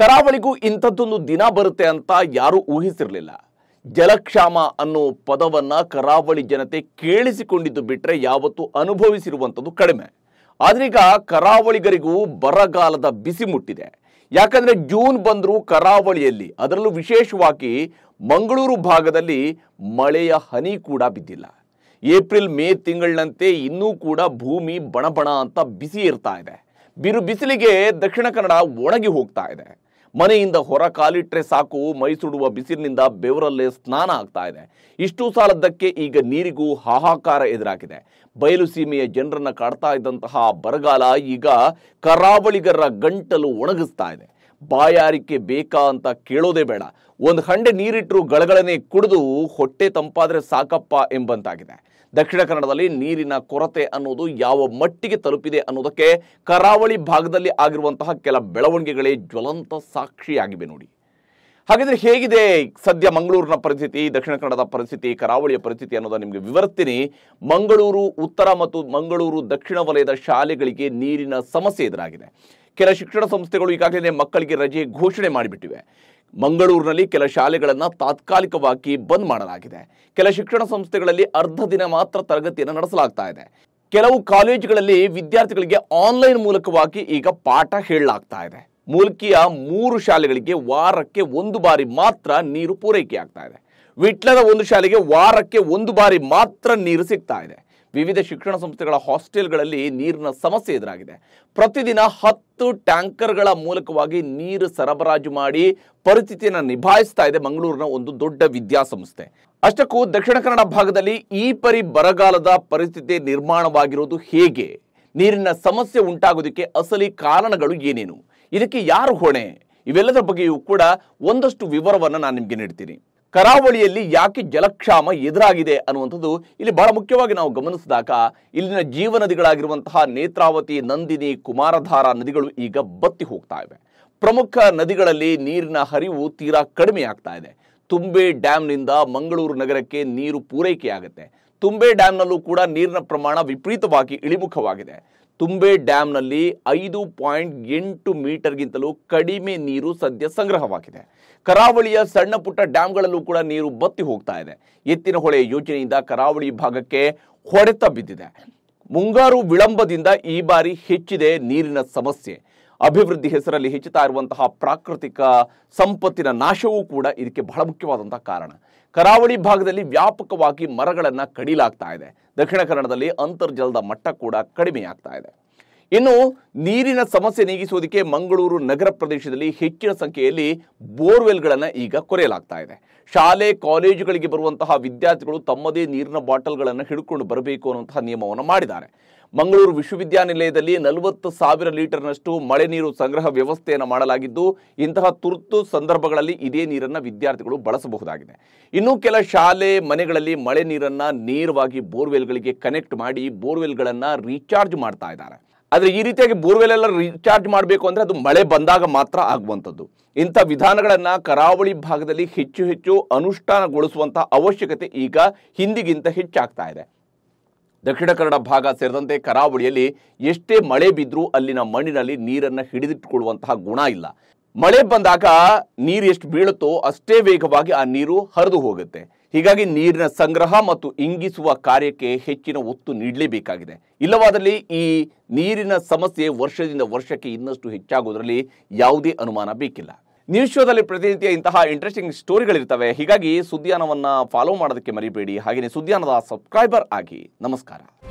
ಕರಾವಳಿಗೂ ಇಂಥದ್ದೊಂದು ದಿನ ಬರುತ್ತೆ ಅಂತ ಯಾರೂ ಊಹಿಸಿರಲಿಲ್ಲ ಜಲಕ್ಷಾಮ ಅನ್ನೋ ಪದವನ್ನು ಕರಾವಳಿ ಜನತೆ ಕೇಳಿಸಿಕೊಂಡಿದ್ದು ಬಿಟ್ಟರೆ ಯಾವತ್ತೂ ಅನುಭವಿಸಿರುವಂಥದ್ದು ಕಡಿಮೆ ಆದ್ರೀಗ ಕರಾವಳಿಗರಿಗೂ ಬರಗಾಲದ ಬಿಸಿ ಮುಟ್ಟಿದೆ ಯಾಕಂದರೆ ಜೂನ್ ಬಂದರೂ ಕರಾವಳಿಯಲ್ಲಿ ಅದರಲ್ಲೂ ವಿಶೇಷವಾಗಿ ಮಂಗಳೂರು ಭಾಗದಲ್ಲಿ ಮಳೆಯ ಹನಿ ಕೂಡ ಬಿದ್ದಿಲ್ಲ ಏಪ್ರಿಲ್ ಮೇ ತಿಂಗಳಿನಂತೆ ಇನ್ನೂ ಕೂಡ ಭೂಮಿ ಬಣಬಣ ಅಂತ ಬಿಸಿ ಇರ್ತಾ ಇದೆ ಬಿರು ಬಿಸಿಲಿಗೆ ದಕ್ಷಿಣ ಕನ್ನಡ ಒಣಗಿ ಹೋಗ್ತಾ ಇದೆ ಮನೆಯಿಂದ ಹೊರ ಕಾಲಿಟ್ರೆ ಸಾಕು ಮೈಸೂಡುವ ಬಿಸಿಲಿನಿಂದ ಬೆವರಲ್ಲೇ ಸ್ನಾನ ಆಗ್ತಾ ಇದೆ ಇಷ್ಟು ಸಾಲದ್ದಕ್ಕೆ ಈಗ ನೀರಿಗೂ ಹಾಹಾಕಾರ ಎದುರಾಗಿದೆ ಬಯಲು ಸೀಮೆಯ ಜನರನ್ನ ಕಾಡ್ತಾ ಇದ್ದಂತಹ ಬರಗಾಲ ಈಗ ಕರಾವಳಿಗರ ಗಂಟಲು ಒಣಗಿಸ್ತಾ ಇದೆ ಬಾಯಾರಿಕೆ ಬೇಕಾ ಅಂತ ಕೇಳೋದೇ ಬೇಡ ಒಂದು ಹಂಡೆ ನೀರಿಟ್ಟರು ಗಳಗಳನೆ ಕುಡಿದು ಹೊಟ್ಟೆ ತಂಪಾದ್ರೆ ಸಾಕಪ್ಪ ಎಂಬಂತಾಗಿದೆ ದಕ್ಷಿಣ ಕನ್ನಡದಲ್ಲಿ ನೀರಿನ ಕೊರತೆ ಅನ್ನೋದು ಯಾವ ಮಟ್ಟಿಗೆ ತಲುಪಿದೆ ಅನ್ನೋದಕ್ಕೆ ಕರಾವಳಿ ಭಾಗದಲ್ಲಿ ಆಗಿರುವಂತಹ ಕೆಲ ಬೆಳವಣಿಗೆಗಳೇ ಜ್ವಲಂತ ಸಾಕ್ಷಿಯಾಗಿವೆ ನೋಡಿ ಹಾಗಿದ್ರೆ ಹೇಗಿದೆ ಸದ್ಯ ಮಂಗಳೂರಿನ ಪರಿಸ್ಥಿತಿ ದಕ್ಷಿಣ ಕನ್ನಡದ ಪರಿಸ್ಥಿತಿ ಕರಾವಳಿಯ ಪರಿಸ್ಥಿತಿ ಅನ್ನೋದನ್ನ ನಿಮಗೆ ವಿವರಿಸ್ತೀನಿ ಮಂಗಳೂರು ಉತ್ತರ ಮತ್ತು ಮಂಗಳೂರು ದಕ್ಷಿಣ ವಲಯದ ಶಾಲೆಗಳಿಗೆ ನೀರಿನ ಸಮಸ್ಯೆ ಎದುರಾಗಿದೆ ಕೆಲ ಶಿಕ್ಷಣ ಸಂಸ್ಥೆಗಳು ಈಗಾಗಲೇ ಮಕ್ಕಳಿಗೆ ರಜೆ ಘೋಷಣೆ ಮಾಡಿಬಿಟ್ಟಿವೆ ಮಂಗಳೂರಿನಲ್ಲಿ ಕೆಲ ಶಾಲೆಗಳನ್ನು ತಾತ್ಕಾಲಿಕವಾಗಿ ಬಂದ್ ಮಾಡಲಾಗಿದೆ ಕೆಲ ಶಿಕ್ಷಣ ಸಂಸ್ಥೆಗಳಲ್ಲಿ ಅರ್ಧ ದಿನ ಮಾತ್ರ ತರಗತಿಯನ್ನು ನಡೆಸಲಾಗ್ತಾ ಇದೆ ಕೆಲವು ಕಾಲೇಜುಗಳಲ್ಲಿ ವಿದ್ಯಾರ್ಥಿಗಳಿಗೆ ಆನ್ಲೈನ್ ಮೂಲಕವಾಗಿ ಈಗ ಪಾಠ ಹೇಳಲಾಗ್ತಾ ಇದೆ ಮೂಲ್ಕಿಯ ಮೂರು ಶಾಲೆಗಳಿಗೆ ವಾರಕ್ಕೆ ಒಂದು ಬಾರಿ ಮಾತ್ರ ನೀರು ಪೂರೈಕೆಯಾಗ್ತಾ ಇದೆ ವಿಟ್ಲದ ಒಂದು ಶಾಲೆಗೆ ವಾರಕ್ಕೆ ಒಂದು ಬಾರಿ ಮಾತ್ರ ನೀರು ಸಿಗ್ತಾ ಇದೆ ವಿವಿಧ ಶಿಕ್ಷಣ ಸಂಸ್ಥೆಗಳ ಹಾಸ್ಟೆಲ್ಗಳಲ್ಲಿ ನೀರಿನ ಸಮಸ್ಯೆ ಎದುರಾಗಿದೆ ಪ್ರತಿದಿನ ಹತ್ತು ಟ್ಯಾಂಕರ್ಗಳ ಮೂಲಕವಾಗಿ ನೀರು ಸರಬರಾಜು ಮಾಡಿ ಪರಿಸ್ಥಿತಿಯನ್ನು ನಿಭಾಯಿಸ್ತಾ ಇದೆ ಮಂಗಳೂರಿನ ಒಂದು ದೊಡ್ಡ ವಿದ್ಯಾಸಂಸ್ಥೆ ಅಷ್ಟಕ್ಕೂ ದಕ್ಷಿಣ ಕನ್ನಡ ಭಾಗದಲ್ಲಿ ಈ ಪರಿ ಬರಗಾಲದ ಪರಿಸ್ಥಿತಿ ನಿರ್ಮಾಣವಾಗಿರುವುದು ಹೇಗೆ ನೀರಿನ ಸಮಸ್ಯೆ ಉಂಟಾಗೋದಕ್ಕೆ ಅಸಲಿ ಕಾರಣಗಳು ಏನೇನು ಇದಕ್ಕೆ ಯಾರು ಹೊಣೆ ಇವೆಲ್ಲದರ ಬಗ್ಗೆಯೂ ಕೂಡ ಒಂದಷ್ಟು ವಿವರವನ್ನು ನಾನು ನಿಮಗೆ ನೀಡ್ತೀನಿ ಕರಾವಳಿಯಲ್ಲಿ ಯಾಕೆ ಜಲಕ್ಷಾಮ ಎದುರಾಗಿದೆ ಅನ್ನುವಂಥದ್ದು ಇಲ್ಲಿ ಬಹಳ ಮುಖ್ಯವಾಗಿ ನಾವು ಗಮನಿಸಿದಾಗ ಇಲ್ಲಿನ ಜೀವ ನದಿಗಳಾಗಿರುವಂತಹ ನೇತ್ರಾವತಿ ನಂದಿನಿ ಕುಮಾರಧಾರ ನದಿಗಳು ಈಗ ಬತ್ತಿ ಹೋಗ್ತಾ ಇವೆ ಪ್ರಮುಖ ನದಿಗಳಲ್ಲಿ ನೀರಿನ ಹರಿವು ತೀರಾ ಕಡಿಮೆ ಆಗ್ತಾ ಇದೆ ತುಂಬೆ ಡ್ಯಾಮ್ನಿಂದ ಮಂಗಳೂರು ನಗರಕ್ಕೆ ನೀರು ಪೂರೈಕೆಯಾಗುತ್ತೆ ತುಂಬೆ ಡ್ಯಾಮ್ನಲ್ಲೂ ಕೂಡ ನೀರಿನ ಪ್ರಮಾಣ ವಿಪರೀತವಾಗಿ ಇಳಿಮುಖವಾಗಿದೆ ತುಂಬೆ ಡ್ಯಾಮ್ನಲ್ಲಿ ಐದು ಪಾಯಿಂಟ್ ಎಂಟು ಮೀಟರ್ಗಿಂತಲೂ ಕಡಿಮೆ ನೀರು ಸದ್ಯ ಸಂಗ್ರಹವಾಗಿದೆ ಕರಾವಳಿಯ ಸಣ್ಣ ಪುಟ್ಟ ಡ್ಯಾಮ್ಗಳಲ್ಲೂ ಕೂಡ ನೀರು ಬತ್ತಿ ಹೋಗ್ತಾ ಇದೆ ಎತ್ತಿನ ಹೊಳೆ ಯೋಜನೆಯಿಂದ ಕರಾವಳಿ ಭಾಗಕ್ಕೆ ಹೊಡೆತ ಬಿದ್ದಿದೆ ಮುಂಗಾರು ವಿಳಂಬದಿಂದ ಈ ಬಾರಿ ಹೆಚ್ಚಿದೆ ನೀರಿನ ಸಮಸ್ಯೆ ಅಭಿವೃದ್ಧಿ ಹೆಸರಲ್ಲಿ ಹೆಚ್ಚುತ್ತಾ ಇರುವಂತಹ ಪ್ರಾಕೃತಿಕ ಸಂಪತ್ತಿನ ನಾಶವೂ ಕೂಡ ಇದಕ್ಕೆ ಬಹಳ ಮುಖ್ಯವಾದಂತಹ ಕಾರಣ ಕರಾವಳಿ ಭಾಗದಲ್ಲಿ ವ್ಯಾಪಕವಾಗಿ ಮರಗಳನ್ನು ಕಡಿಲಾಗ್ತಾ ಇದೆ ದಕ್ಷಿಣ ಕನ್ನಡದಲ್ಲಿ ಅಂತರ್ಜಲದ ಮಟ್ಟ ಕೂಡ ಕಡಿಮೆಯಾಗ್ತಾ ಇದೆ ಇನ್ನು ನೀರಿನ ಸಮಸ್ಯೆ ನೀಗಿಸುವುದಕ್ಕೆ ಮಂಗಳೂರು ನಗರ ಪ್ರದೇಶದಲ್ಲಿ ಹೆಚ್ಚಿನ ಸಂಖ್ಯೆಯಲ್ಲಿ ಬೋರ್ವೆಲ್ಗಳನ್ನು ಈಗ ಕೊರೆಯಲಾಗ್ತಾ ಇದೆ ಶಾಲೆ ಕಾಲೇಜುಗಳಿಗೆ ಬರುವಂತಹ ವಿದ್ಯಾರ್ಥಿಗಳು ತಮ್ಮದೇ ನೀರಿನ ಬಾಟಲ್ಗಳನ್ನು ಹಿಡ್ಕೊಂಡು ಬರಬೇಕು ಅನ್ನುವಂತಹ ನಿಯಮವನ್ನು ಮಾಡಿದ್ದಾರೆ ಮಂಗಳೂರು ವಿಶ್ವವಿದ್ಯಾನಿಲಯದಲ್ಲಿ ನಲವತ್ತು ಸಾವಿರ ಲೀಟರ್ನಷ್ಟು ಮಳೆ ನೀರು ಸಂಗ್ರಹ ವ್ಯವಸ್ಥೆಯನ್ನು ಮಾಡಲಾಗಿದ್ದು ಇಂತಹ ತುರ್ತು ಸಂದರ್ಭಗಳಲ್ಲಿ ಇದೇ ನೀರನ್ನು ವಿದ್ಯಾರ್ಥಿಗಳು ಬಳಸಬಹುದಾಗಿದೆ ಇನ್ನು ಕೆಲ ಶಾಲೆ ಮನೆಗಳಲ್ಲಿ ಮಳೆ ನೀರನ್ನು ನೇರವಾಗಿ ಬೋರ್ವೆಲ್ಗಳಿಗೆ ಕನೆಕ್ಟ್ ಮಾಡಿ ಬೋರ್ವೆಲ್ಗಳನ್ನು ರೀಚಾರ್ಜ್ ಮಾಡ್ತಾ ಇದ್ದಾರೆ ಆದರೆ ಈ ರೀತಿಯಾಗಿ ಬೋರ್ವೆಲ್ ಎಲ್ಲ ರೀಚಾರ್ಜ್ ಮಾಡಬೇಕು ಅಂದರೆ ಅದು ಮಳೆ ಬಂದಾಗ ಮಾತ್ರ ಆಗುವಂಥದ್ದು ಇಂಥ ವಿಧಾನಗಳನ್ನು ಕರಾವಳಿ ಭಾಗದಲ್ಲಿ ಹೆಚ್ಚು ಹೆಚ್ಚು ಅನುಷ್ಠಾನಗೊಳಿಸುವಂಥ ಅವಶ್ಯಕತೆ ಈಗ ಹಿಂದಿಗಿಂತ ಹೆಚ್ಚಾಗ್ತಾ ಇದೆ ದಕ್ಷಿಣ ಕನ್ನಡ ಭಾಗ ಸೇರಿದಂತೆ ಕರಾವಳಿಯಲ್ಲಿ ಎಷ್ಟೇ ಮಳೆ ಬಿದ್ದರೂ ಅಲ್ಲಿನ ಮಣ್ಣಿನಲ್ಲಿ ನೀರನ್ನು ಹಿಡಿದಿಟ್ಟುಕೊಳ್ಳುವಂತಹ ಗುಣ ಇಲ್ಲ ಮಳೆ ಬಂದಾಗ ನೀರು ಎಷ್ಟು ಬೀಳುತ್ತೋ ಅಷ್ಟೇ ವೇಗವಾಗಿ ಆ ನೀರು ಹರಿದು ಹೋಗುತ್ತೆ ಹೀಗಾಗಿ ನೀರಿನ ಸಂಗ್ರಹ ಮತ್ತು ಇಂಗಿಸುವ ಕಾರ್ಯಕ್ಕೆ ಹೆಚ್ಚಿನ ಒತ್ತು ನೀಡಲೇಬೇಕಾಗಿದೆ ಇಲ್ಲವಾದಲ್ಲಿ ಈ ನೀರಿನ ಸಮಸ್ಯೆ ವರ್ಷದಿಂದ ವರ್ಷಕ್ಕೆ ಇನ್ನಷ್ಟು ಹೆಚ್ಚಾಗುವುದರಲ್ಲಿ ಯಾವುದೇ ಅನುಮಾನ ಬೇಕಿಲ್ಲ ನ್ಯೂಸ್ ಶೋದಲ್ಲಿ ಪ್ರತಿನಿತ್ಯ ಇಂತಹ ಇಂಟ್ರೆಸ್ಟಿಂಗ್ ಸ್ಟೋರಿಗಳಿರ್ತವೆ ಹೀಗಾಗಿ ಸುದ್ಯಾನವನ್ನ ಫಾಲೋ ಮಾಡೋದಕ್ಕೆ ಮರಿಬೇಡಿ ಹಾಗೆಯೇ ಸುದ್ಯಾನದ ಸಬ್ಸ್ಕ್ರೈಬರ್ ಆಗಿ ನಮಸ್ಕಾರ